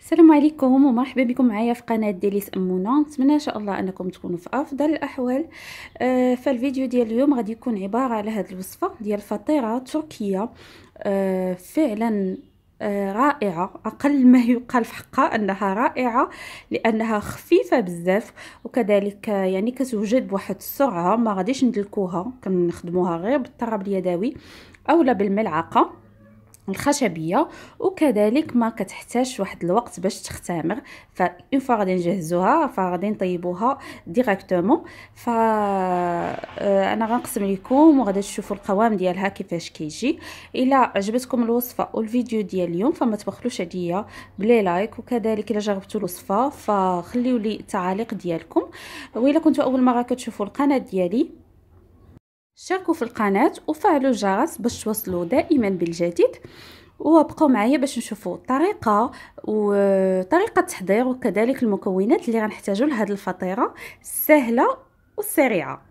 السلام عليكم ومرحبا بكم معايا في قناه ديليس امونه نتمنى ان شاء الله انكم تكونوا في افضل الاحوال آه، فالفيديو ديال اليوم غادي يكون عباره على هذه الوصفه ديال فطيره تركيه آه، فعلا آه، رائعه اقل ما يقال في حقها انها رائعه لانها خفيفه بزاف وكذلك يعني كتوجد بواحد السرعه ما غاديش ندلكوها كنخدموها غير بالطراب اليدوي اولا بالملعقه الخشبيه وكذلك ما كتحتاج واحد الوقت باش تختمر فاون فوا غادي نجهزوها فغادي نطيبوها ديريكتومون ف آه، انا غنقسم لكم وغادي تشوفوا القوام ديالها كيفاش كيجي الا عجبتكم الوصفه والفيديو ديال اليوم فما تبخلوش عليا بلي لايك وكذلك الا جربتوا الوصفه فخليوا لي تعاليق ديالكم والا كنتوا اول مره كتشوفوا القناه ديالي شاركوا في القناة وفعلوا الجرس باش توصلوا دائما بالجديد وابقوا معايا باش نشوفوا الطريقه وطريقه تحضير وكذلك المكونات اللي غنحتاجوا لهذه الفطيره السهله وسريعة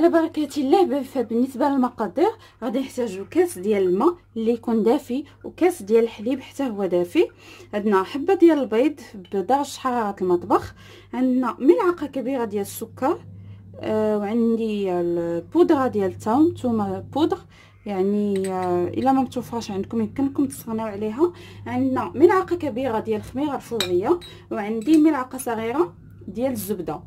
على بركه الله فبالنسبه للمقادير غادي نحتاجو كاس ديال الماء اللي يكون دافي وكاس ديال الحليب حتى هو دافي عندنا حبه ديال البيض بدرجه حراره المطبخ عندنا ملعقه كبيره ديال السكر آه وعندي البودره ديال التاون نتوما بودر يعني آه، الا ما متوفرش عندكم يمكنكم تستغناو عليها عندنا ملعقه كبيره ديال الخميره الفوريه وعندي ملعقه صغيره ديال الزبده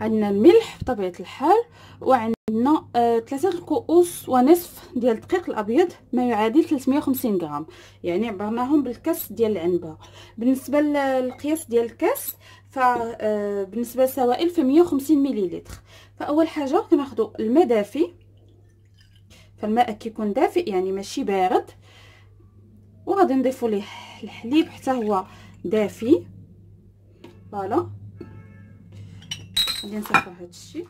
عندنا الملح بطبيعه الحال وعندنا نو آه الكؤوس ونصف ديال الدقيق الابيض ما يعادل 350 غرام يعني عبرناهم بالكاس ديال العنبه بالنسبه للقياس ديال الكاس فبالنسبه للسوائل ف 150 آه، مليلتر فاول حاجه كناخذوا الماء دافي فالماء كيكون دافئ يعني ماشي بارد وغادي نضيفوا ليه الحليب حتى هو دافي فوالا غادي نصفوا هادشي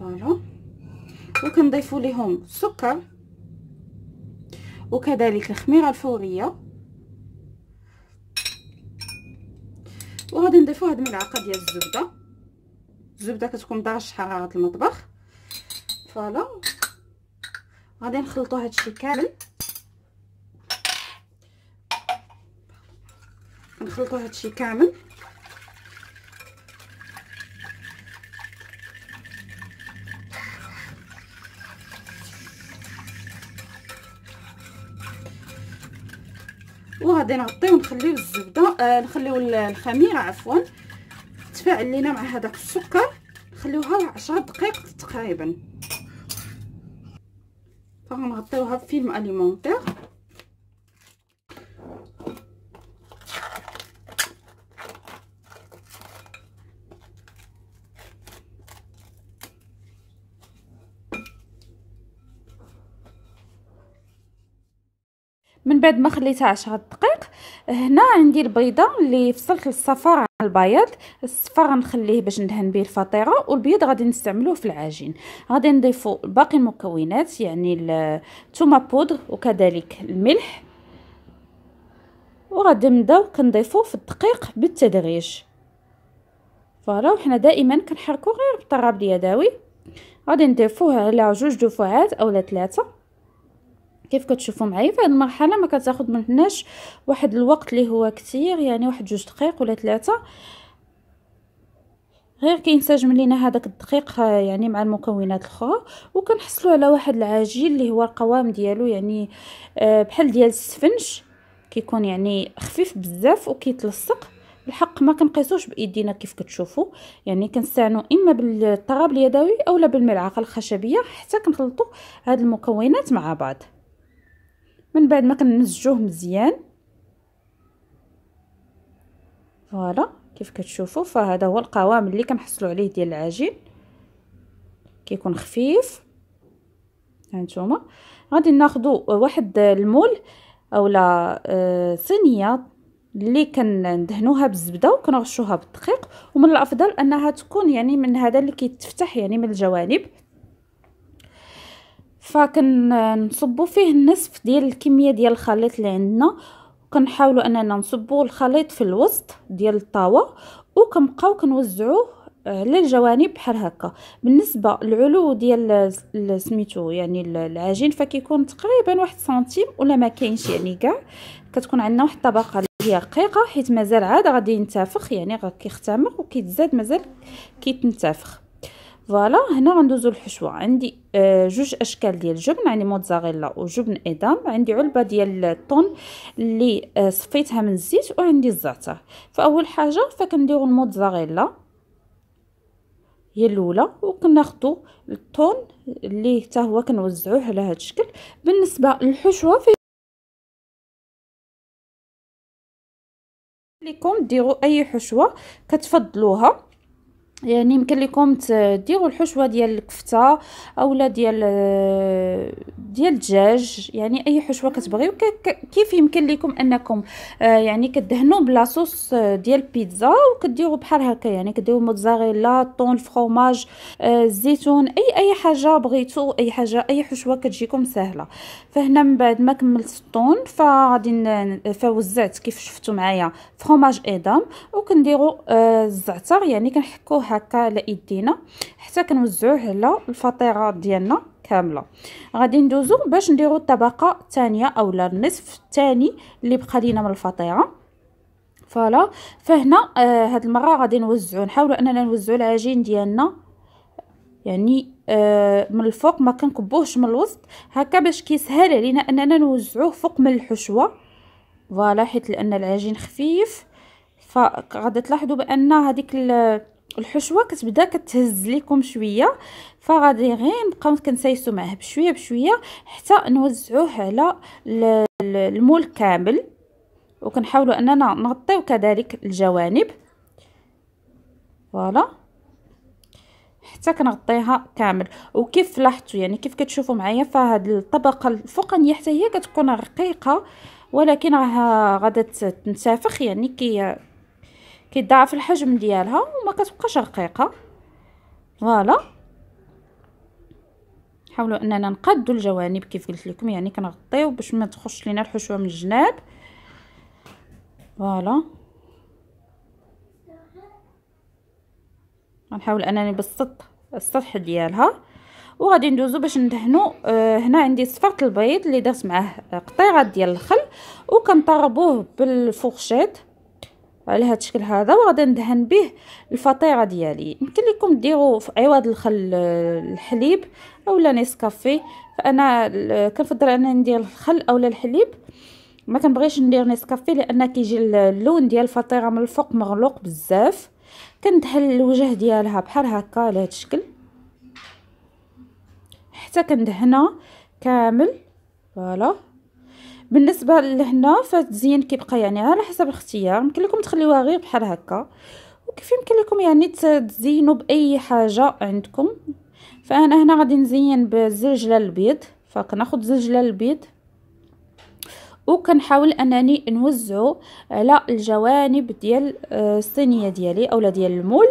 الصفاره وكنضيفوا ليهم السكر وكذلك الخميره الفوريه وغادي نضيفوا هاد الملعقه ديال الزبده الزبده كتكون درجه حراره المطبخ فوالا غادي نخلطوا هادشي كامل نخلطوا هادشي كامل وغادي نغطيه ونخليو الزبده آه نخليو الخميره عفوا تفاعل لينا مع هذاك السكر نخليوها 10 دقائق تقريبا فغنغطيوها بفيلم اليمونتير من بعد ما خليتها 10 دقائق هنا عندي البيضه اللي فصلت الصفار على البياض الصفار غنخليه باش ندهن به الفطيره والبيض غادي نستعملوه في العجين غادي نضيفو باقي المكونات يعني الثومه بودر وكذلك الملح وغادي نبداو كنضيفو في الدقيق بالتدريج فوالا وحنا دائما كنحركو غير بالطراب اليدوي غادي نضيفوه على جوج دفعات اولا ثلاثه كيف كتشوفوا معايا في هذه المرحله ما كتاخذ منناش واحد الوقت اللي هو كثير يعني واحد جوج دقائق ولا ثلاثه غير كينسجم لينا هذاك الدقيق آه، يعني مع المكونات الاخرى وكنحصلوا على واحد العجين اللي هو القوام ديالو يعني آه، بحال ديال السفنج كيكون يعني خفيف بزاف وكيتلصق الحق ما كنقيسوش بايدينا كيف كتشوفوا يعني كنستعنوا اما بالطراب اليدوي اولا بالملعقه الخشبيه حتى كنخلطوا هاد المكونات مع بعض من بعد ما كنمزجوه مزيان فوالا كيف كتشوفوا فهذا هو القوام اللي كنحصلوا عليه ديال العجين كيكون خفيف هانتوما غادي ناخذ واحد المول اولا آه، صينيه اللي كندهنوها بالزبده وكنرشوها بالدقيق ومن الافضل انها تكون يعني من هذا اللي كيتفتح يعني من الجوانب فكنصبوا فيه النصف ديال الكميه ديال الخليط اللي عندنا كنحاولوا اننا نصبوا الخليط في الوسط ديال الطاوه وكنبقاو كنوزعوه على الجوانب بحال هكا بالنسبه للعلو ديال سميتو يعني العجين فكيكون تقريبا واحد سنتيم ولا ما كاينش يعني كاع كتكون عندنا واحد الطبقه اللي هي رقيقه حيت مازال عاد غادي ينتفخ يعني غير كيختمر وكيتزاد مازال كيتنتفخ فوالا هنا غندوزو الحشوه عندي آه، جوج اشكال ديال الجبن عندي موتزاريلا وجبن ايدام عندي علبه ديال الطون اللي آه، صفيتها من الزيت وعندي الزعتر فاول حاجه فكنديرو الموتزاريلا هي الاولى وكناخذوا الطون اللي حتى هو كنوزعوه على هذا الشكل بالنسبه للحشوه في ليكم ديروا اي حشوه كتفضلوها يعني يمكن لكم تديروا الحشوه ديال الكفته اولا ديال آه، ديال الدجاج يعني اي حشوه كتبغيو كيف يمكن لكم انكم آه، يعني كدهنوا بلاصوص آه، ديال البيتزا وكديروا بحال هكا يعني كديروا موتزاريلا طون الفرماج الزيتون اي اي حاجه بغيتو اي حاجه اي حشوه كتجيكم سهله فهنا من بعد ما كملت الطون فغادي فوزعت كيف شفتوا معايا فرماج ايدام وكنديروا آه، الزعتر يعني كنحكوه هكا على ايدينا حتى كنوزعوه على الفطيره ديالنا كامله غادي ندوزو باش نديرو الطبقه الثانيه اولا النصف الثاني اللي بقى لينا من الفطيره فوالا فهنا آه هاد المره غادي نوزعو نحاولوا اننا نوزعو العجين ديالنا يعني آه، من الفوق ما كنكبوهش من الوسط هكا باش كيسهل علينا اننا نوزعوه فوق من الحشوه فوالا حيت لان العجين خفيف فغادي تلاحظوا بان هذيك الحشوه كتبدا كتهز ليكم شويه فغادي غير نبقاو كنسايسو معاه بشويه بشويه حتى نوزعوه على المول كامل وكنحاولوا اننا نغطيو كذلك الجوانب فوالا حتى كنغطيها كامل وكيف لاحظتوا يعني كيف كتشوفوا معايا فهاد الطبقه الفوقانيه حتى هي كتكون رقيقه ولكن راها غادا تنتفخ يعني كي كيضاعف الحجم ديالها وما كتبقاش رقيقه فوالا حاولوا اننا نقادوا الجوانب كيف قلت لكم يعني كنغطيو باش ما تخش لينا الحشوه من الجناب فوالا غنحاول انني نبسط السطح ديالها وغادي ندوزو باش ندهنو آه هنا عندي صفرة البيض اللي درت معاه قطيعات ديال الخل وكنطربوه بالفورشيط على هذا الشكل هذا وغادي ندهن به الفطيره ديالي يمكن لكم ديروا في عوض الخل آه، الحليب اولا نسكافيه فانا آه، كنفضل انا ندير الخل اولا الحليب ما كنبغيش ندير نسكافيه لان كيجي اللون ديال الفطيره من الفوق مغلوق بزاف كندهل الوجه ديالها بحال هكا على هذا الشكل حتى كندهنا كامل فوالا بالنسبه لهنا فالتزيين كيبقى يعني على حسب الاختيار يمكن لكم تخليوها غير بحال هكا وكيف يمكن لكم يعني تزينوا باي حاجه عندكم فانا هنا غادي نزين بالزلجله البيض فكناخذ زلجله البيض وكنحاول انني نوزعو على الجوانب ديال آه، الصينيه ديالي اولا ديال المول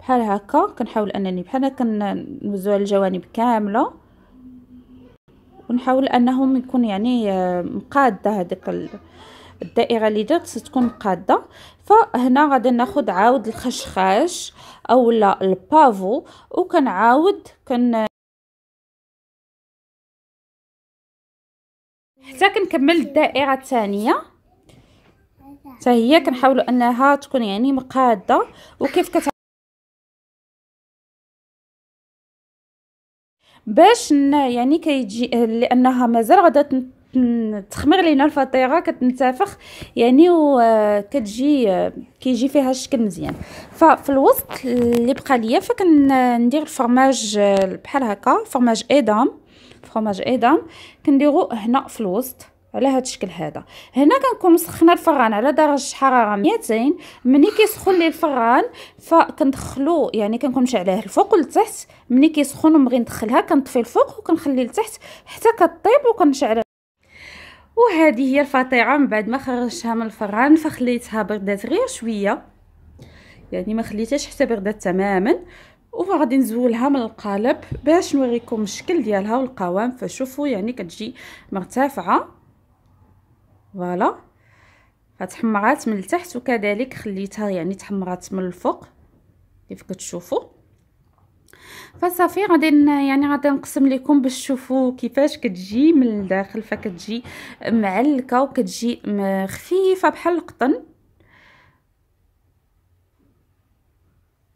بحال هكا كنحاول انني بحال هكا نوزعو على الجوانب كامله ونحاول انهم يكون يعني آه، مقاده هذيك الدائره اللي درت تكون مقاده فهنا غادي ناخذ عاود الخشخاش اولا البافو وكنعاود كن حتى كنكمل الدائره الثانيه حتى هي كنحاولوا انها تكون يعني مقاده وكيف كت باش يعني كيجي لانها مازال غادا تخمر لينا الفطيره كتنتفخ يعني وكتجي كيجي فيها الشكل مزيان ففي الوسط اللي بقى ليا فكندير الفرماج بحال هكا فرماج ايدام فرماج ادم كنديرو هنا في الوسط على هذا الشكل هذا هنا كنكون مسخنه الفران على درجه حراره 200 ملي كيسخن لي الفران فكندخلو يعني كنكون مشعلاه الفوق والتحت ملي كيسخن ومغي ندخلها كنطفي الفوق وكنخلي لتحت حتى كطيب وكنشعل وهذه هي الفطيعه من بعد ما خرجتها من الفران فخليتها بردات غير شويه يعني ما خليتهاش حتى بردات تماما وغادي نزولها من القالب باش نوريكم الشكل ديالها والقوام فشوفوا يعني كتجي مرتفعه فوالا فتحمرات من التحت وكذلك خليتها يعني تحمرات من الفوق كيف كتشوفوا فصافي غادي يعني غادي نقسم لكم باش تشوفوا كيفاش كتجي من الداخل فكتجي معلكه وكتجي خفيفه بحال القطن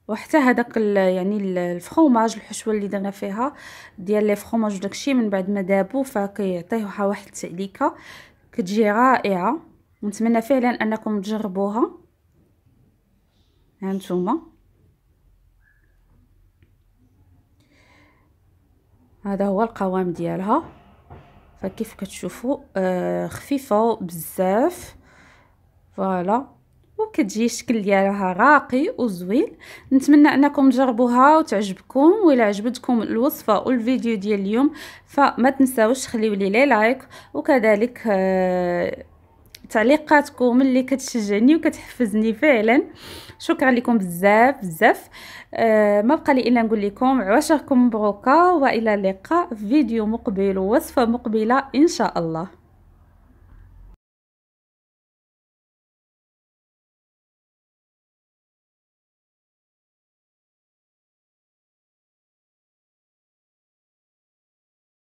وحتى هذاك يعني الفخوماج الحشوه اللي درنا فيها ديال لي فخوماج وداكشي من بعد ما دابو فكيعطيوها واحد التعليكه كتجي رائعه نتمنى فعلا انكم تجربوها ها نتوما هذا هو القوام ديالها فكيف كتشوفوا آه خفيفه بزاف فوالا وكتجي الشكل ديالها راقي وزوين نتمنى انكم تجربوها وتعجبكم ولا عجبتكم الوصفه والفيديو ديال اليوم فما تنساوش خليو لي لايك وكذلك آه تعليقاتكم اللي كتشجعني وكتحفزني فعلا شكرا لكم بزاف بزاف آه ما بقى لي الا نقول لكم عواشركم مبروكه والى اللقاء في فيديو مقبل ووصفه مقبله ان شاء الله